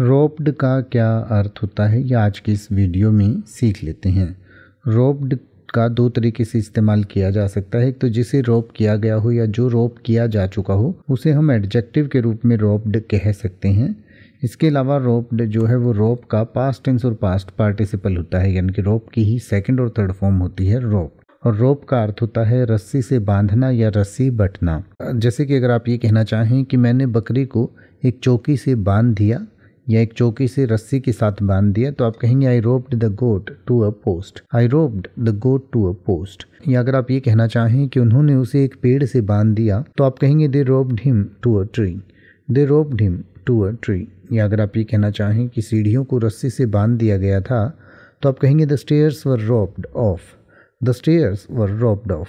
roped का क्या अर्थ होता है ये आज के इस वीडियो में सीख लेते हैं रोप्ड का दो तरीके से इस्तेमाल किया जा सकता है एक तो जिसे रोप किया गया हो या जो रोप किया जा चुका हो उसे हम एडजेक्टिव के रूप में रोप्ड कह सकते हैं इसके अलावा रोप्ड जो है वो रोप का पास्ट टेंस और पास्ट पार्टिसिपल होता है यानी कि रोप की ही सेकेंड और थर्ड फॉर्म होती है रोप और रोप का अर्थ होता है रस्सी से बांधना या रस्सी बटना जैसे कि अगर आप ये कहना चाहें कि मैंने बकरी को एक चौकी से बांध दिया या एक चौकी से रस्सी के साथ बांध दिया तो आप कहेंगे I roped the goat to a post I roped the goat to a post या अगर आप ये कहना चाहें कि उन्होंने उसे एक पेड़ से बांध दिया तो आप कहेंगे they roped him to a tree they roped him to a tree या अगर आप ये कहना चाहें कि सीढ़ियों को रस्सी से बांध दिया गया था तो आप कहेंगे the stairs were roped off the stairs were roped of